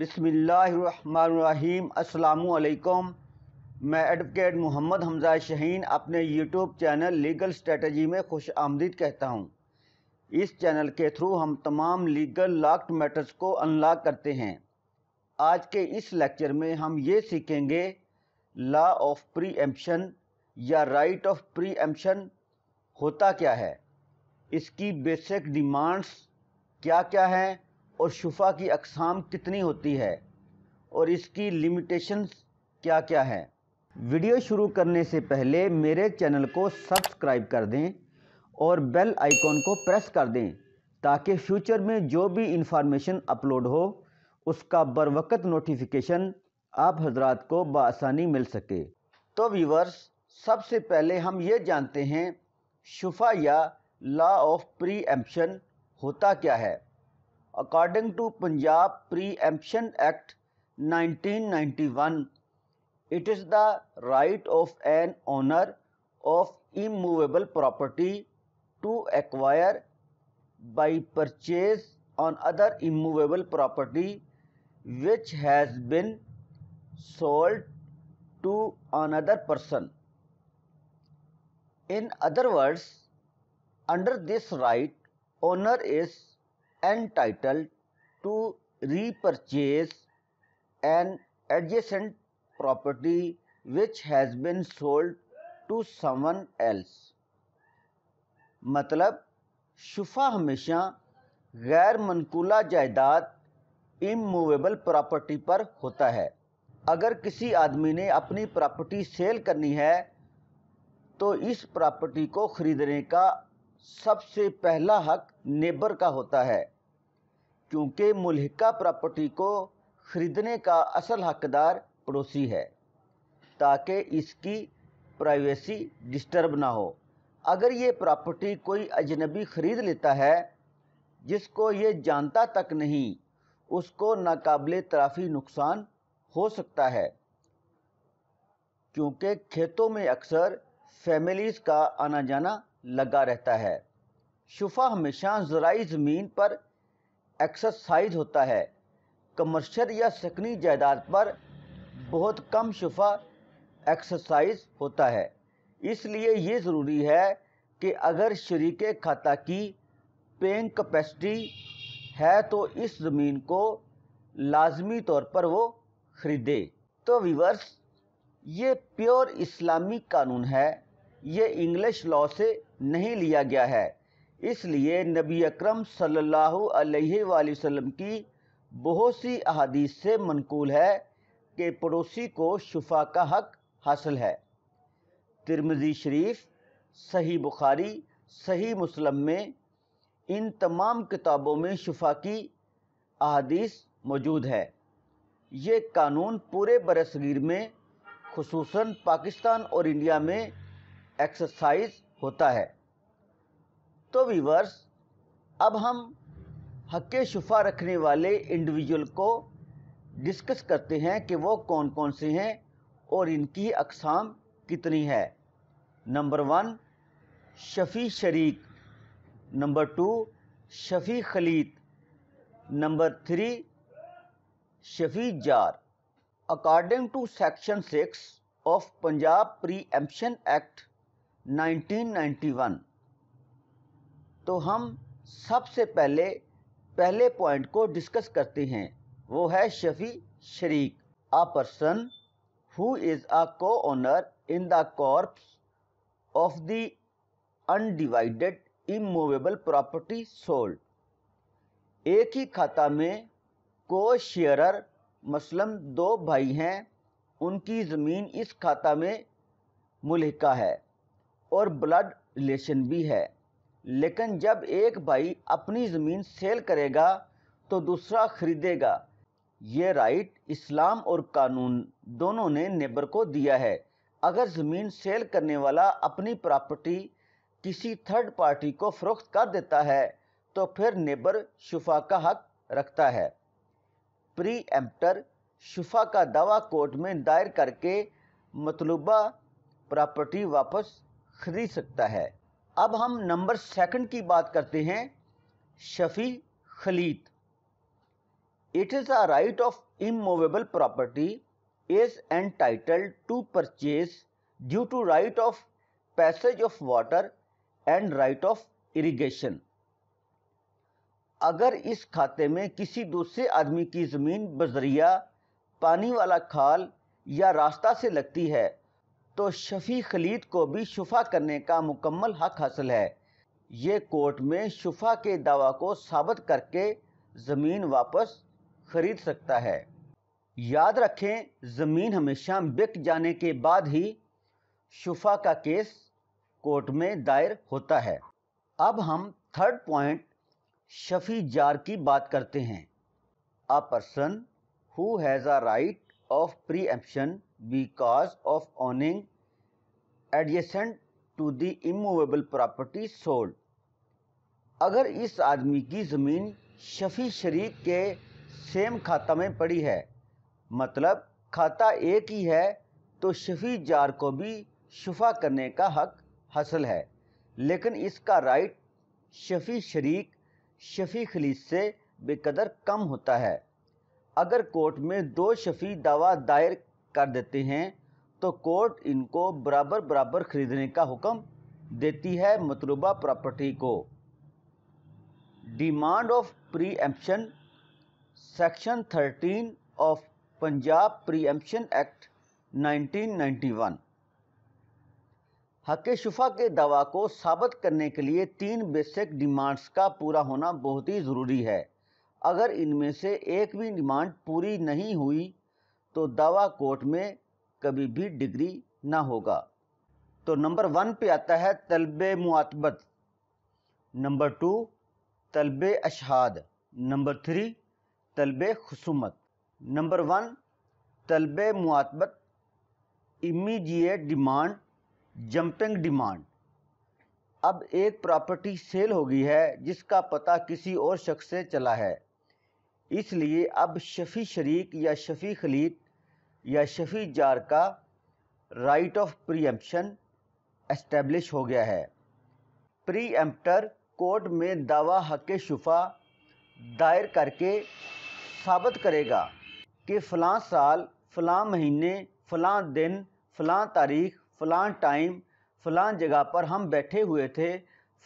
बिसमीम् अल्लाम मैं एडवोकेट मोहम्मद हमजा शहीन अपने यूट्यूब चैनल लीगल स्ट्रेटजी में खुश आमदीद कहता हूँ इस चैनल के थ्रू हम तमाम लीगल लॉक्ड मैटर्स को अनलॉक करते हैं आज के इस लेक्चर में हम ये सीखेंगे लॉ ऑफ प्री एम्पन या राइट ऑफ प्री एम्पन होता क्या है इसकी बेसिक डिमांड्स क्या क्या हैं और शफा की अकसाम कितनी होती है और इसकी लिमिटेशंस क्या क्या हैं वीडियो शुरू करने से पहले मेरे चैनल को सब्सक्राइब कर दें और बेल आइकॉन को प्रेस कर दें ताकि फ्यूचर में जो भी इंफॉर्मेशन अपलोड हो उसका बर वक्त नोटिफिकेशन आप हजरात को बसानी मिल सके तो व्यूवर्स सबसे पहले हम ये जानते हैं शफा या लॉ ऑफ प्री होता क्या है According to Punjab Preemption Act 1991, it is the right of an owner of immovable property to acquire by purchase on other immovable property which has been sold to another person. In other words, under this right, owner is entitled to repurchase an adjacent property which has been sold to someone else मतलब शुफा हमेशा गैर मनकूला जायदाद immovable property पर होता है अगर किसी आदमी ने अपनी प्रॉपर्टी सेल करनी है तो इस प्रॉपर्टी को ख़रीदने का सबसे पहला हक नेबर का होता है क्योंकि मुलहका प्रॉपर्टी को खरीदने का असल हकदार पड़ोसी है ताकि इसकी प्राइवेसी डिस्टर्ब ना हो अगर ये प्रॉपर्टी कोई अजनबी ख़रीद लेता है जिसको ये जानता तक नहीं उसको नाकबिल तराफी नुकसान हो सकता है क्योंकि खेतों में अक्सर फैमिलीज़ का आना जाना लगा रहता है शुफा हमेशा ज़राई ज़मीन पर एक्सरसाइज होता है कमर्शल या सकनी जायदाद पर बहुत कम शुफा एक्सरसाइज होता है इसलिए ये ज़रूरी है कि अगर शरीक खाता की पेंग कैपेसिटी है तो इस ज़मीन को लाजमी तौर पर वो ख़रीदे तो विवर्स ये प्योर इस्लामी कानून है ये इंग्लिश लॉ से नहीं लिया गया है इसलिए नबी अकरम सल्लल्लाहु अलैहि की बहुत सी अहदीस से मनकूल है कि पड़ोसी को शफा का हक हासिल है तिरमजी शरीफ सही बुखारी सही मुस्लिम में इन तमाम किताबों में शफा की अहदीस मौजूद है ये कानून पूरे बरसगीर में खसूस पाकिस्तान और इंडिया में एक्सरसाइज होता है तो वीवर्स अब हम हक शुफा रखने वाले इंडिविजुअल को डिस्कस करते हैं कि वो कौन कौन से हैं और इनकी अकसाम कितनी है नंबर वन शफ़ी शरीक नंबर टू शफ़ी खलीत नंबर थ्री शफ़ी जार according to section six of Punjab preemption act 1991 तो हम सबसे पहले पहले पॉइंट को डिस्कस करते हैं वो है शफी शरीक a person who is a co owner in the corpus of the undivided immovable property sold एक ही खाता में को शेयरर मसलन दो भाई हैं उनकी ज़मीन इस खाता में मुलिका है और ब्लड रिलेशन भी है लेकिन जब एक भाई अपनी ज़मीन सेल करेगा तो दूसरा ख़रीदेगा ये राइट इस्लाम और कानून दोनों ने नेबर को दिया है अगर ज़मीन सेल करने वाला अपनी प्रॉपर्टी किसी थर्ड पार्टी को फरोख्त कर देता है तो फिर नेबर शुफा का हक रखता है प्री एम्प्टर शुफा का दावा कोर्ट में दायर करके मतलूबा प्रॉपर्टी वापस खरीद सकता है अब हम नंबर सेकंड की बात करते हैं शफी खलीद it is a right of immovable property is title to purchase due to right of passage of water and right of irrigation अगर इस खाते में किसी दूसरे आदमी की ज़मीन बजरिया पानी वाला खाल या रास्ता से लगती है तो शफी खलीद को भी शुफा करने का मुकम्मल हक हासिल है ये कोर्ट में शफा के दावा को साबित करके ज़मीन वापस खरीद सकता है याद रखें ज़मीन हमेशा बिक जाने के बाद ही शफा का केस कोर्ट में दायर होता है अब हम थर्ड पॉइंट शफी जार की बात करते हैं a person who has a right of preemption because of owning adjacent to the immovable property sold अगर इस आदमी की ज़मीन शफी शरीक के सेम खाता में पड़ी है मतलब खाता एक ही है तो शफी जार को भी शफा करने का हक हासिल है लेकिन इसका राइट शफी शरीक शफी खलीज से बेकदर कम होता है अगर कोर्ट में दो शफी दावा दायर कर देते हैं तो कोर्ट इनको बराबर बराबर खरीदने का हुक्म देती है मतलूबा प्रॉपर्टी को demand of preemption section 13 of Punjab preemption act 1991 हक शुफा के दवा को साबित करने के लिए तीन बेसिक डिमांड्स का पूरा होना बहुत ही ज़रूरी है अगर इनमें से एक भी डिमांड पूरी नहीं हुई तो दावा कोट में कभी भी डिग्री ना होगा तो नंबर वन पे आता है तलब मुआतबत नंबर टू तलब अशहाद नंबर थ्री तलब खसूमत नंबर वन तलब मुआतबत इमीजिएट डिमांड जंपिंग डिमांड अब एक प्रॉपर्टी सेल हो गई है जिसका पता किसी और शख्स से चला है इसलिए अब शफ़ी शरीक या शफ़ी खलीक या शफ़ी जार का राइट ऑफ प्रीएम्पशन एस्टेब्लिश हो गया है प्रीएम्प्टर कोर्ट में दावा हक शुफा दायर करके साबित करेगा कि फ़लाँ साल फ़लाँ महीने फ़लाँ दिन फ़लाँ तारीख फ़लाँ टाइम फ़लाँ जगह पर हम बैठे हुए थे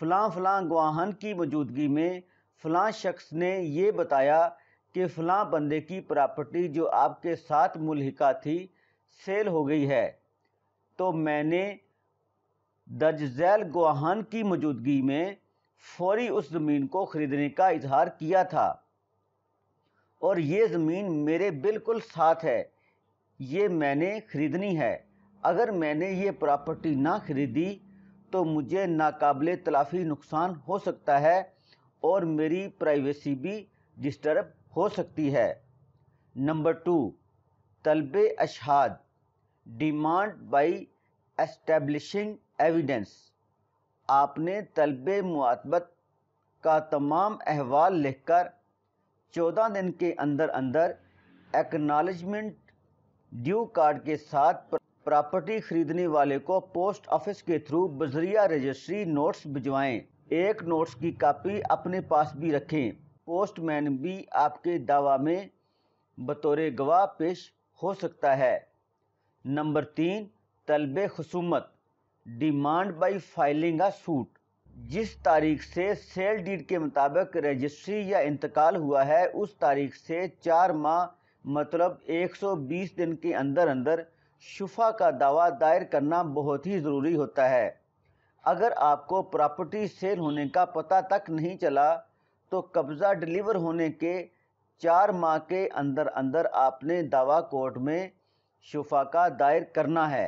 फ़लाँ फ़लाँ गवाहन की मौजूदगी में फ़लाँ शख्स ने ये बताया कि फलां बंदे की प्रॉपर्टी जो आपके साथ मुलहिका थी सेल हो गई है तो मैंने दर्ज झैल गुआहान की मौजूदगी में फौरी उस ज़मीन को ख़रीदने का इजहार किया था और ये ज़मीन मेरे बिल्कुल साथ है ये मैंने ख़रीदनी है अगर मैंने ये प्रॉपर्टी ना ख़रीदी तो मुझे नाकबिल तलाफ़ी नुकसान हो सकता है और मेरी प्राइवेसी भी डिस्टर्ब हो सकती है नंबर टू तलब अशहाद डिमांड बाई एस्टेब्लिशिंग एविडेंस आपने तलब मुआतबत का तमाम अहवाल लिखकर चौदह दिन के अंदर अंदर एक्नॉलेजमेंट ड्यू कार्ड के साथ प्रॉपर्टी खरीदने वाले को पोस्ट ऑफिस के थ्रू बजरिया रजिस्ट्री नोट्स भिजवाएं एक नोट्स की कापी अपने पास भी रखें पोस्टमैन भी आपके दावा में बतौर गवाह पेश हो सकता है नंबर तीन तलब खसूमत demand by filing a suit जिस तारीख से सेल डीड के मुताबिक रजिस्ट्री या इंतकाल हुआ है उस तारीख से चार माह मतलब 120 दिन के अंदर अंदर शुफा का दावा दायर करना बहुत ही ज़रूरी होता है अगर आपको प्रॉपर्टी सेल होने का पता तक नहीं चला तो कब्ज़ा डिलीवर होने के चार माह के अंदर अंदर आपने दावा कोर्ट में शफा का दायर करना है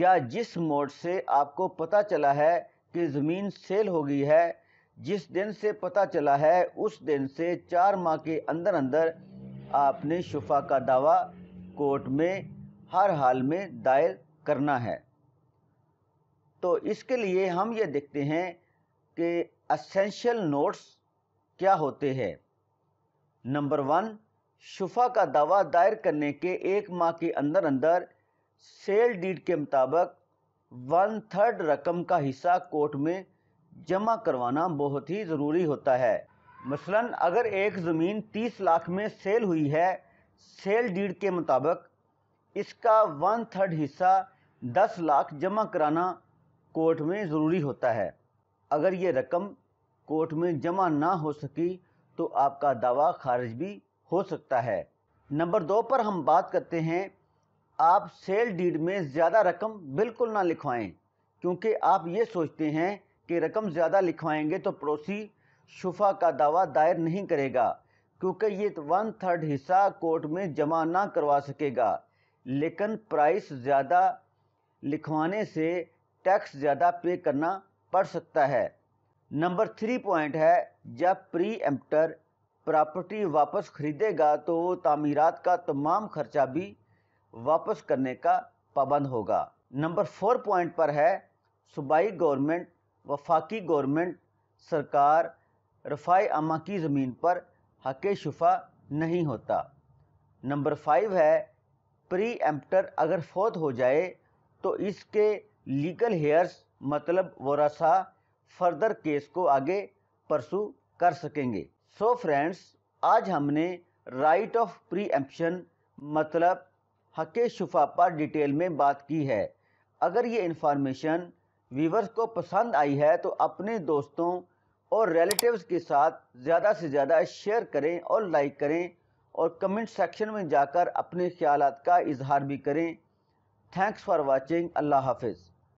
या जिस मोड से आपको पता चला है कि ज़मीन सेल हो गई है जिस दिन से पता चला है उस दिन से चार माह के अंदर अंदर आपने शफा का दावा कोर्ट में हर हाल में दायर करना है तो इसके लिए हम ये देखते हैं कि असेंशियल नोट्स क्या होते हैं नंबर वन शुफा का दावा दायर करने के एक माह के अंदर अंदर सेल डीड के मुताबिक वन थर्ड रकम का हिस्सा कोर्ट में जमा करवाना बहुत ही ज़रूरी होता है मसलन अगर एक ज़मीन 30 लाख में सेल हुई है सेल डीड के मुताबिक इसका वन थर्ड हिस्सा 10 लाख जमा कराना कोर्ट में ज़रूरी होता है अगर ये रकम कोर्ट में जमा ना हो सकी तो आपका दावा खारिज भी हो सकता है नंबर दो पर हम बात करते हैं आप सेल डीड में ज़्यादा रकम बिल्कुल ना लिखवाएं क्योंकि आप ये सोचते हैं कि रकम ज़्यादा लिखवाएंगे तो पड़ोसी शुफा का दावा दायर नहीं करेगा क्योंकि ये वन थर्ड हिस्सा कोर्ट में जमा ना करवा सकेगा लेकिन प्राइस ज़्यादा लिखवाने से टैक्स ज़्यादा पे करना पड़ सकता है नंबर थ्री पॉइंट है जब प्री एम्प्टर प्रॉपर्टी वापस खरीदेगा तो वो तमीरत का तमाम खर्चा भी वापस करने का पाबंद होगा नंबर फोर पॉइंट पर है सूबाई गवर्नमेंट वफाकी गवर्नमेंट सरकार रफाई आमा की ज़मीन पर हक शफा नहीं होता नंबर फाइव है प्री एम्प्टर अगर फौत हो जाए तो इसके लीगल हेयर्स मतलब वरासा फर्दर केस को आगे परसू कर सकेंगे सो so फ्रेंड्स आज हमने राइट ऑफ प्री मतलब हक शुफा पर डिटेल में बात की है अगर ये इन्फॉर्मेशन व्यूवर्स को पसंद आई है तो अपने दोस्तों और रिलेटिव्स के साथ ज़्यादा से ज़्यादा शेयर करें और लाइक करें और कमेंट सेक्शन में जाकर अपने ख्याल का इजहार भी करें थैंक्स फॉर वॉचिंग अल्लाह हाफिज़